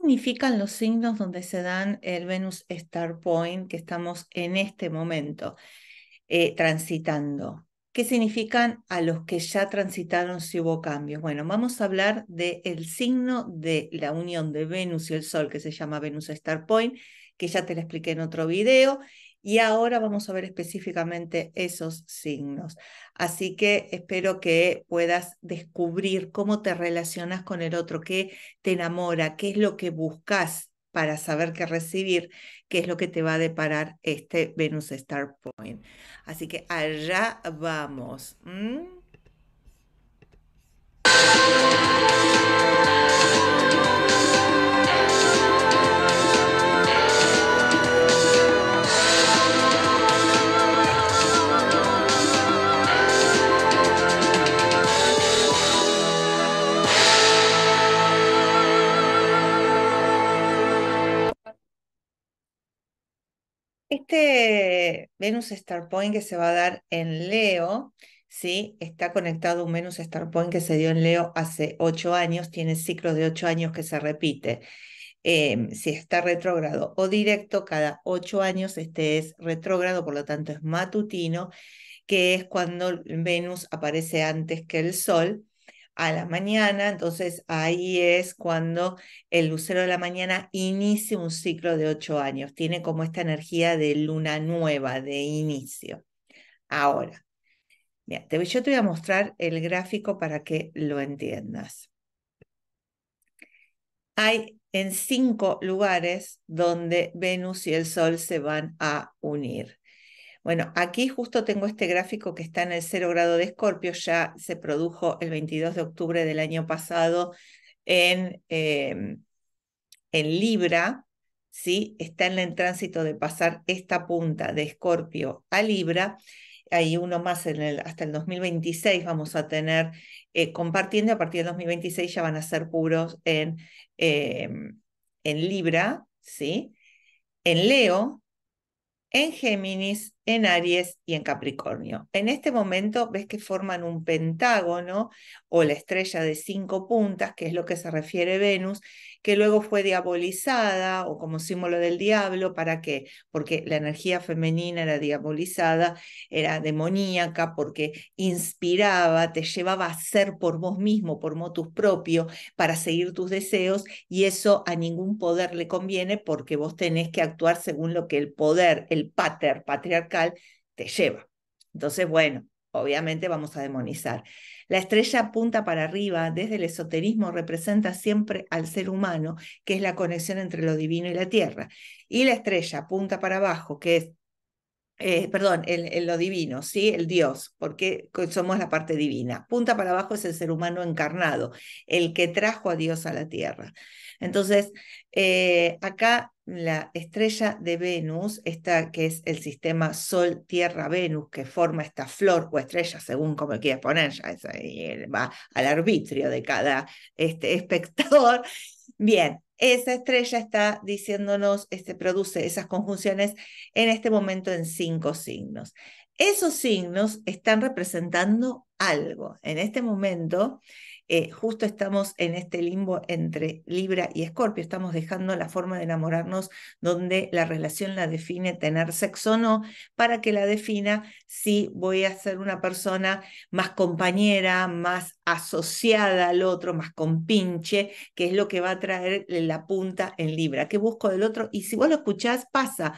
significan los signos donde se dan el Venus Star Point que estamos en este momento eh, transitando? ¿Qué significan a los que ya transitaron si hubo cambios? Bueno, vamos a hablar del el signo de la unión de Venus y el Sol, que se llama Venus Star Point, que ya te lo expliqué en otro video, y ahora vamos a ver específicamente esos signos. Así que espero que puedas descubrir cómo te relacionas con el otro, qué te enamora, qué es lo que buscas para saber qué recibir, qué es lo que te va a deparar este Venus Star Point. Así que allá vamos. este Venus Star Point que se va a dar en Leo, ¿sí? Está conectado un Venus Star Point que se dio en Leo hace ocho años, tiene ciclo de ocho años que se repite. Em, si está retrógrado o directo, cada ocho años este es retrógrado, por lo tanto es matutino, que es cuando Venus aparece antes que el Sol a la mañana, entonces ahí es cuando el lucero de la mañana inicia un ciclo de ocho años, tiene como esta energía de luna nueva, de inicio. Ahora, yo te voy a mostrar el gráfico para que lo entiendas. Hay en cinco lugares donde Venus y el Sol se van a unir. Bueno, aquí justo tengo este gráfico que está en el cero grado de escorpio, ya se produjo el 22 de octubre del año pasado en, em, en Libra, ¿sí? Está en el tránsito de pasar esta punta de escorpio a Libra. Hay uno más en el, hasta el 2026 vamos a tener eh, compartiendo, a partir del 2026 ya van a ser puros en, em, en Libra, ¿sí? En Leo, en Géminis en Aries y en Capricornio. En este momento ves que forman un pentágono o la estrella de cinco puntas, que es lo que se refiere Venus, que luego fue diabolizada o como símbolo del diablo, ¿para qué? Porque la energía femenina era diabolizada, era demoníaca, porque inspiraba, te llevaba a ser por vos mismo, por motus propio, para seguir tus deseos, y eso a ningún poder le conviene porque vos tenés que actuar según lo que el poder, el pater, patriarcal, te lleva. Entonces, bueno, obviamente vamos a demonizar. La estrella punta para arriba desde el esoterismo representa siempre al ser humano, que es la conexión entre lo divino y la tierra. Y la estrella punta para abajo, que es, eh, perdón, en lo divino, ¿sí? el Dios, porque somos la parte divina. Punta para abajo es el ser humano encarnado, el que trajo a Dios a la tierra. Entonces, eh, acá la estrella de Venus, esta que es el sistema Sol, Tierra, Venus, que forma esta flor o estrella, según como quieras poner, eh, va al arbitrio de cada este, espectador. Bien, esa estrella está diciéndonos, este, produce esas conjunciones en este momento en cinco signos. Esos signos están representando algo. En este momento, eh, justo estamos en este limbo entre Libra y Escorpio, estamos dejando la forma de enamorarnos donde la relación la define tener sexo o no, para que la defina si voy a ser una persona más compañera, más asociada al otro, más compinche, que es lo que va a traer la punta en Libra, qué busco del otro, y si vos lo escuchás, pasa.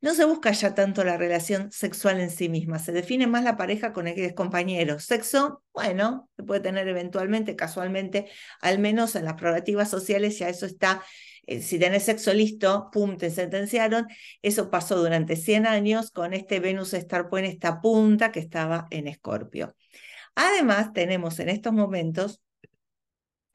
No se busca ya tanto la relación sexual en sí misma, se define más la pareja con el compañero. Sexo, bueno, se puede tener eventualmente, casualmente, al menos en las prerrogativas sociales ya eso está eh, si tenés sexo listo, pum, te sentenciaron. Eso pasó durante 100 años con este Venus estar en esta punta que estaba en Escorpio. Además, tenemos en estos momentos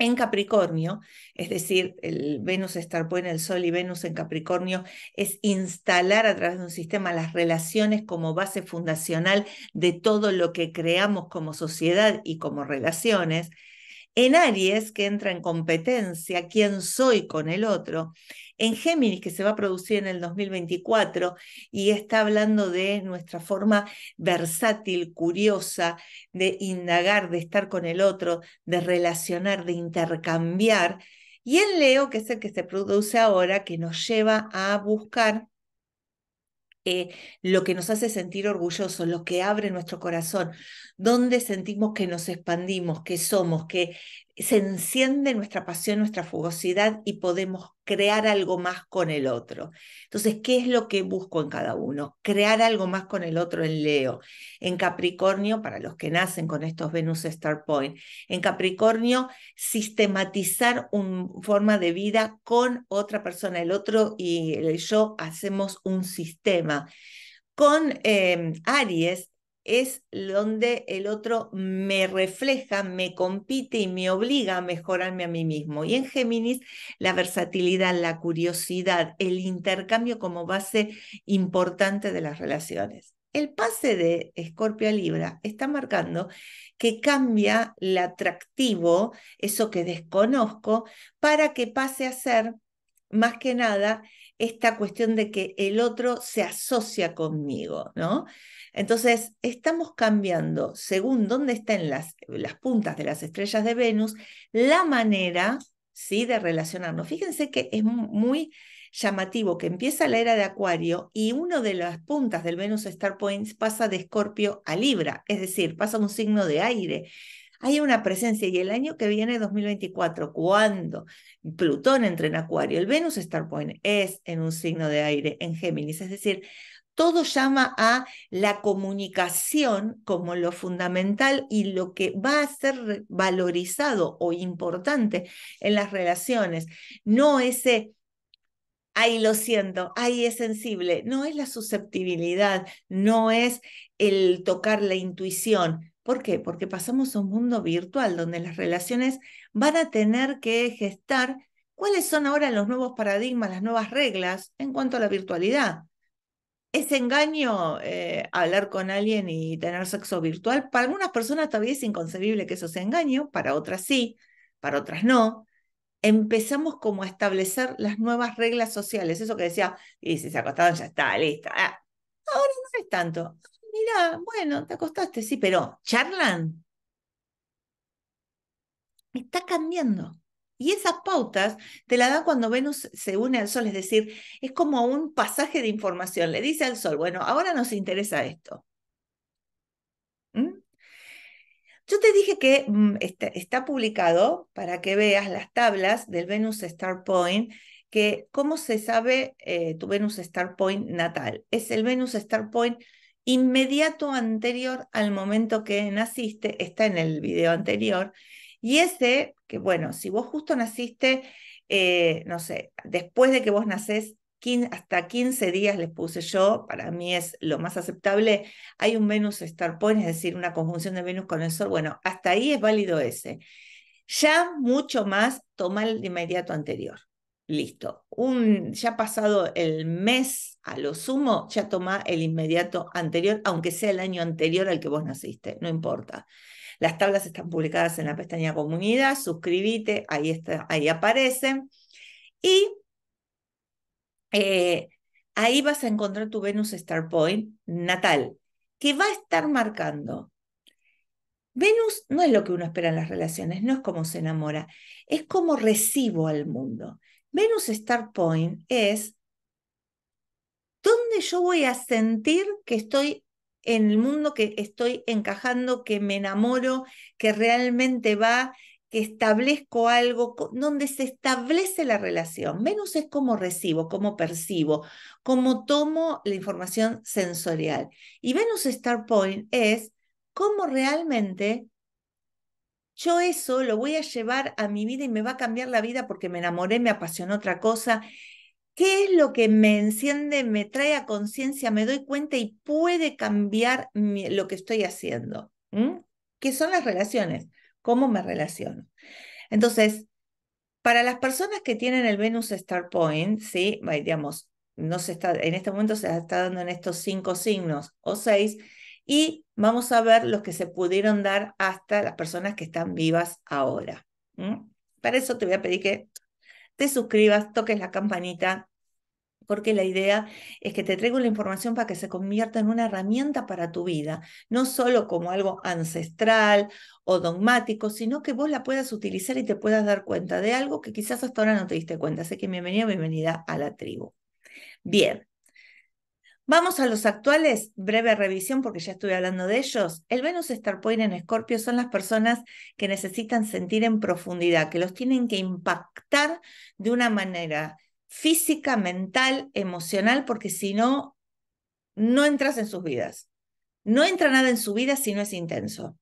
en Capricornio, es decir, el Venus estar en el Sol y Venus en Capricornio, es instalar a través de un sistema las relaciones como base fundacional de todo lo que creamos como sociedad y como relaciones. En Aries, que entra en competencia, quién soy con el otro. En Géminis, que se va a producir en el 2024 y está hablando de nuestra forma versátil, curiosa, de indagar, de estar con el otro, de relacionar, de intercambiar. Y en Leo, que es el que se produce ahora, que nos lleva a buscar eh, lo que nos hace sentir orgullosos, lo que abre nuestro corazón, donde sentimos que nos expandimos, que somos, que se enciende nuestra pasión, nuestra fugosidad y podemos crear algo más con el otro. Entonces, ¿qué es lo que busco en cada uno? Crear algo más con el otro en Leo. En Capricornio, para los que nacen con estos Venus Star Point, en Capricornio, sistematizar una forma de vida con otra persona. El otro y el yo hacemos un sistema. Con eh, Aries, es donde el otro me refleja, me compite y me obliga a mejorarme a mí mismo. Y en Géminis, la versatilidad, la curiosidad, el intercambio como base importante de las relaciones. El pase de Escorpio a Libra está marcando que cambia el atractivo, eso que desconozco, para que pase a ser más que nada esta cuestión de que el otro se asocia conmigo, ¿no? Entonces, estamos cambiando, según dónde estén las, las puntas de las estrellas de Venus, la manera ¿sí? de relacionarnos. Fíjense que es muy llamativo que empieza la era de Acuario y una de las puntas del Venus Star Points pasa de Escorpio a Libra, es decir, pasa un signo de aire. Hay una presencia y el año que viene, 2024, cuando Plutón entre en Acuario, el Venus Star Point es en un signo de aire en Géminis, es decir, todo llama a la comunicación como lo fundamental y lo que va a ser valorizado o importante en las relaciones, no ese ahí lo siento, ahí es sensible. No es la susceptibilidad, no es el tocar la intuición. ¿Por qué? Porque pasamos a un mundo virtual donde las relaciones van a tener que gestar cuáles son ahora los nuevos paradigmas, las nuevas reglas en cuanto a la virtualidad. ¿Es engaño eh, hablar con alguien y tener sexo virtual? Para algunas personas todavía es inconcebible que eso sea engaño, para otras sí, para otras no. Empezamos como a establecer las nuevas reglas sociales, eso que decía, y si se acostaron, ya está, listo. Ah, ahora no es tanto. Ah, Mira, bueno, te acostaste, sí, pero ¿charlan? Está cambiando. Y esas pautas te las da cuando Venus se une al Sol, es decir, es como un pasaje de información. Le dice al Sol, bueno, ahora nos interesa esto. ¿Mm? Yo te dije que mm, este, está, publicado para que veas las tablas del Venus Star Point, que cómo se sabe eh, tu Venus Star Point natal. Es el Venus Star Point inmediato anterior al momento que naciste, está en el video anterior, y ese que bueno, si vos justo naciste, eh, no sé, después de que vos nacés, hasta 15 días les puse yo, para mí es lo más aceptable. Hay un Venus Star Point, es decir, una conjunción de Venus con el Sol. Bueno, hasta ahí es válido ese. Ya mucho más, toma el inmediato anterior. Listo. ya pasado el mes a lo sumo, ya toma el inmediato anterior, aunque sea el año anterior al que vos naciste, no importa. Las tablas están publicadas en la pestaña comunidad, suscríbete, ahí, ahí aparecen. Y eh, ahí vas a encontrar tu Venus Star Point natal, que va a estar marcando. Venus no es lo que uno espera en las relaciones, no es como se enamora, es como recibo al mundo. Venus Star Point es donde yo voy a sentir que estoy en el mundo que estoy encajando, que me enamoro, que realmente va, que establezco algo, donde se establece la relación. Venus es cómo recibo, cómo percibo, cómo tomo la información sensorial. Y Venus Star Point es cómo realmente yo eso lo voy a llevar a mi vida y me va a cambiar la vida porque me enamoré, me apasionó otra cosa. ¿Qué es lo que me enciende, me trae a conciencia, me doy cuenta y puede cambiar lo que estoy haciendo? ¿Mm? ¿Qué son las relaciones? ¿Cómo me relaciono? Entonces, para las personas que tienen el Venus Star Point, ¿sí? digamos, no se está, en este momento se está dando en estos cinco signos o seis, y vamos a ver los que se pudieron dar hasta las personas que están vivas ahora. ¿Mm? Para eso te voy a pedir que te suscribas, toques la campanita, porque la idea es que te traigo la información para que se convierta en una herramienta para tu vida, no solo como algo ancestral o dogmático, sino que vos la puedas utilizar y te puedas dar cuenta de algo que quizás hasta ahora no te diste cuenta. Así que bienvenido, bienvenida a la tribu. Bien, Vamos a los actuales, breve revisión porque ya estuve hablando de ellos. El Venus Star Point en Escorpio son las personas que necesitan sentir en profundidad, que los tienen que impactar de una manera física, mental, emocional, porque si no, no entras en sus vidas. No entra nada en su vida si no es intenso.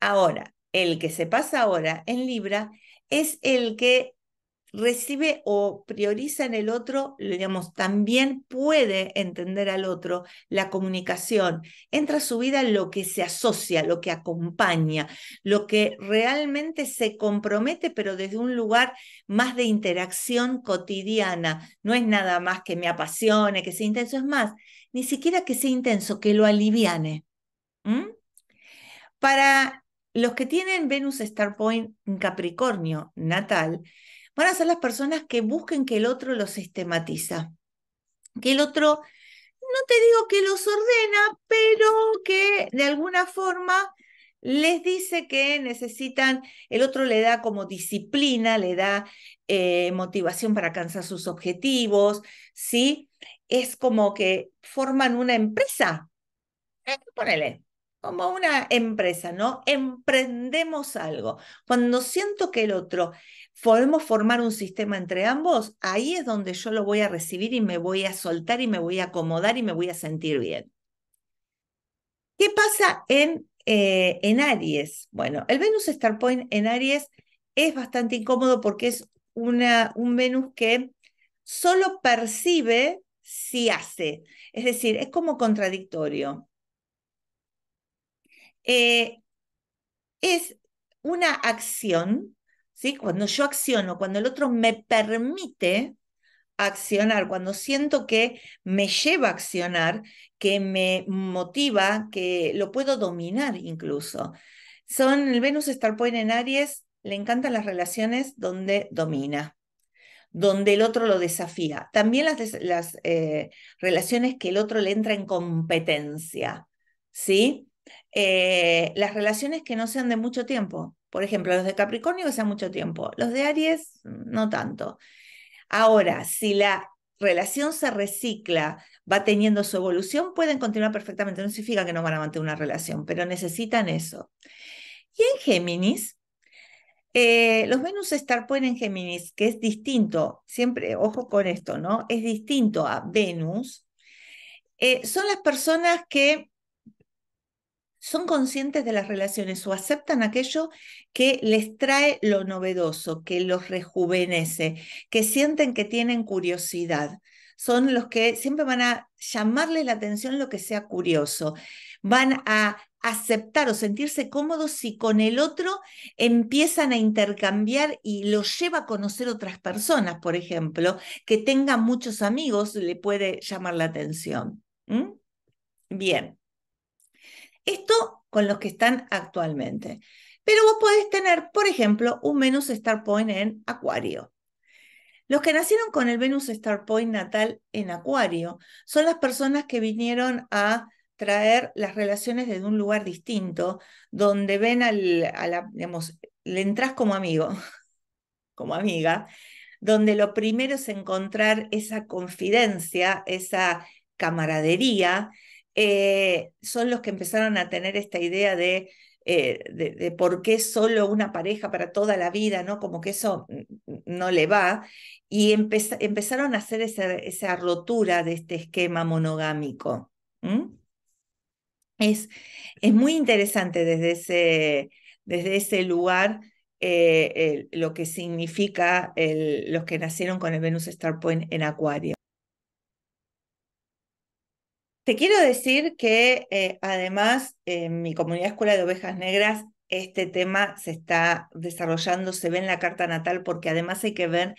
Ahora, el que se pasa ahora en Libra es el que recibe o prioriza en el otro, digamos, también puede entender al otro la comunicación. Entra a su vida lo que se asocia, lo que acompaña, lo que realmente se compromete, pero desde un lugar más de interacción cotidiana. No es nada más que me apasione, que sea intenso, es más, ni siquiera que sea intenso, que lo aliviane. Para los que tienen Venus Star Point en Capricornio natal van a ser las personas que busquen que el otro los sistematiza, que el otro, no te digo que los ordena, pero que de alguna forma les dice que necesitan, el otro le da como disciplina, le da eh, motivación para alcanzar sus objetivos, ¿sí? Es como que forman una empresa, como una empresa, ¿no? Emprendemos algo. Cuando siento que el otro podemos formar un sistema entre ambos, ahí es donde yo lo voy a recibir y me voy a soltar y me voy a acomodar y me voy a sentir bien. ¿Qué pasa en, eh, en Aries? Bueno, el Venus Star Point en Aries es bastante incómodo porque es una, un Venus que solo percibe si hace. Es decir, es como contradictorio. Eh, es una acción, ¿sí? cuando yo acciono, cuando el otro me permite accionar, cuando siento que me lleva a accionar, que me motiva, que lo puedo dominar incluso. Son el Venus Star Point en Aries, le encantan las relaciones donde domina, donde el otro lo desafía. También las, las eh, relaciones que el otro le entra en competencia, ¿sí? Eh, las relaciones que no sean de mucho tiempo. Por ejemplo, los de Capricornio que sean mucho tiempo, los de Aries mm, no tanto. Ahora, si la relación se recicla, va teniendo su evolución, pueden continuar perfectamente. No significa que no van a mantener una relación, pero necesitan eso. Y en Géminis, eh, los Venus Star Pueden en Géminis, que es distinto, siempre, ojo con esto, ¿no? Es distinto a Venus. Eh, son las personas que son conscientes de las relaciones o aceptan aquello que les trae lo novedoso, que los rejuvenece, que sienten que tienen curiosidad. Son los que siempre van a llamarle la atención lo que sea curioso. Van a aceptar o sentirse cómodos si con el otro empiezan a intercambiar y los lleva a conocer otras personas, por ejemplo, que tenga muchos amigos, le puede llamar la atención. ¿Mm? Bien. Esto con los que están actualmente. Pero vos podés tener, por ejemplo, un Venus Star Point en Acuario. Los que nacieron con el Venus Star Point natal en Acuario son las personas que vinieron a traer las relaciones desde un lugar distinto, donde ven al, a la, le entras como amigo, como amiga, donde lo primero es encontrar esa confidencia, esa camaradería, eh, son los que empezaron a tener esta idea eh, de, de, por qué solo una pareja para toda la vida, ¿no? Como que eso no le va. Y empezaron a hacer esa, rotura de este esquema monogámico. Es, es, muy interesante desde ese, desde ese lugar eh, lo que significa los que nacieron con el Venus Star Point en Acuario. Te quiero decir que eh, además en mi comunidad Escuela de Ovejas Negras este tema se está desarrollando, se ve en la carta natal porque además hay que ver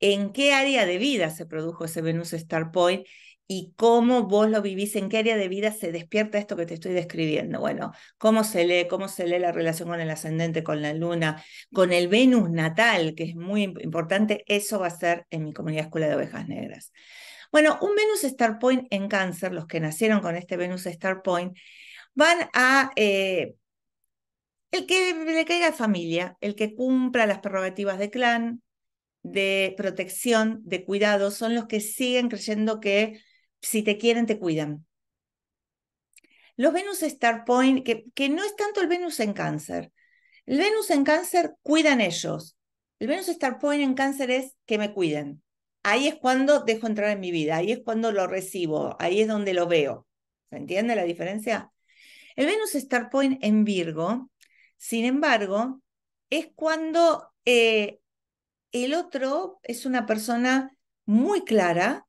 en qué área de vida se produjo ese Venus Star Point y cómo vos lo vivís, en qué área de vida se despierta esto que te estoy describiendo. Bueno, cómo se lee, cómo se lee la relación con el ascendente, con la luna, con el Venus natal, que es muy importante, eso va a ser en mi comunidad Escuela de Ovejas Negras. Bueno, un Venus Star Point en cáncer, los que nacieron con este Venus Star Point, van a... Eh, el que le caiga familia, el que cumpla las prerrogativas de clan, de protección, de cuidado, son los que siguen creyendo que si te quieren, te cuidan. Los Venus Star Point, que, que no es tanto el Venus en cáncer. El Venus en cáncer cuidan ellos. El Venus Star Point en cáncer es que me cuiden ahí es cuando dejo entrar en mi vida, ahí es cuando lo recibo, ahí es donde lo veo. ¿Se entiende la diferencia? El Venus Star Point en Virgo, sin embargo, es cuando eh, el otro es una persona muy clara,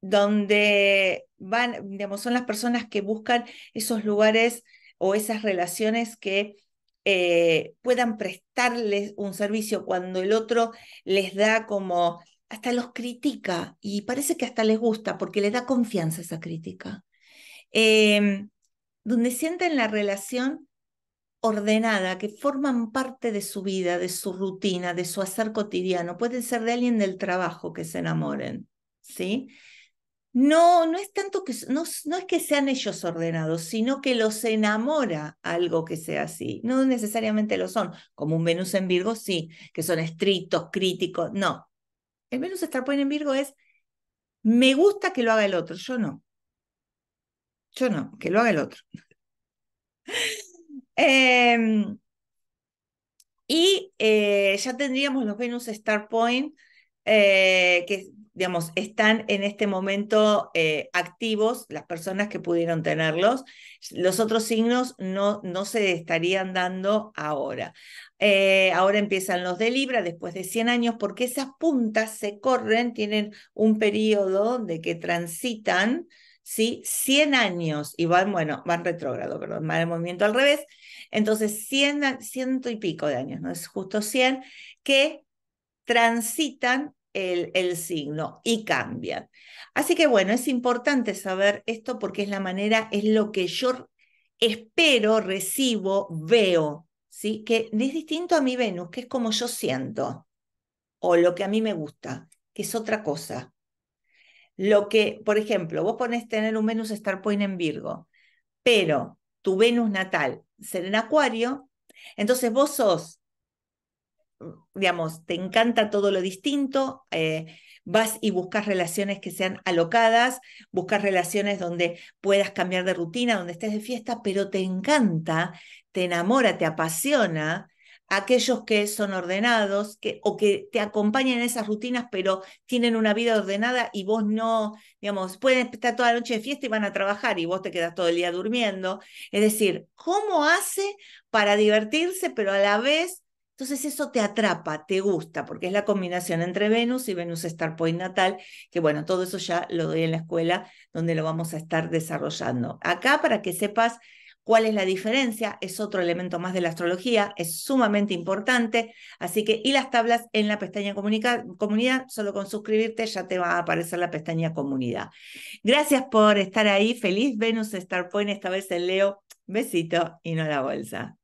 donde van, son las personas que buscan esos lugares o esas relaciones que eh, puedan prestarles un servicio cuando el otro les da como hasta los critica y parece que hasta les gusta porque le da confianza esa crítica. Em, donde sienten la relación ordenada, que forman parte de su vida, de su rutina, de su hacer cotidiano. Pueden ser de alguien del trabajo que se enamoren, ¿sí? No, no es tanto que no, no es que sean ellos ordenados, sino que los enamora algo que sea así. No necesariamente lo son, como un Venus en Virgo, sí, que son estrictos, críticos, no, el Venus Point en Virgo es, me gusta que lo haga el otro, yo no. Yo no, que lo haga el otro. Em, y eh, ya tendríamos los Venus Star Point, eh, que digamos, están en este momento eh, activos las personas que pudieron tenerlos. Los otros signos no, no se estarían dando ahora. Eh, ahora empiezan los de Libra después de 100 años, porque esas puntas se corren, tienen un periodo de que transitan, ¿sí? 100 años y van, bueno, van retrógrado, perdón, van el movimiento al revés. Entonces, 100, ciento y pico de años, ¿no? Es justo 100, que transitan el, el, signo y cambian. Así que bueno, es importante saber esto porque es la manera, es lo que yo espero, recibo, veo, que es distinto a mi Venus, que es como yo siento, o lo que a mí me gusta, que es otra cosa. Lo que, por ejemplo, vos pones tener un Venus Star Point en Virgo, pero tu Venus natal ser en Acuario, entonces vos sos, digamos, te encanta todo lo distinto, eh, vas y buscas relaciones que sean alocadas, buscas relaciones donde puedas cambiar de rutina, donde estés de fiesta, pero te encanta, te enamora, te apasiona aquellos que son ordenados que, o que te acompañan en esas rutinas, pero tienen una vida ordenada y vos no, digamos, pueden estar toda la noche de fiesta y van a trabajar y vos te quedas todo el día durmiendo. Es decir, ¿cómo hace para divertirse, pero a la vez entonces eso te atrapa, te gusta, porque es la combinación entre Venus y Venus Star Point natal, que bueno, todo eso ya lo doy en la escuela donde lo vamos a estar desarrollando. Acá para que sepas cuál es la diferencia, es otro elemento más de la astrología, es sumamente importante, así que y las tablas en la pestaña comunidad, solo con suscribirte ya te va a aparecer la pestaña comunidad. Gracias por estar ahí, feliz Venus Star Point, esta vez en Leo, besito y no la bolsa.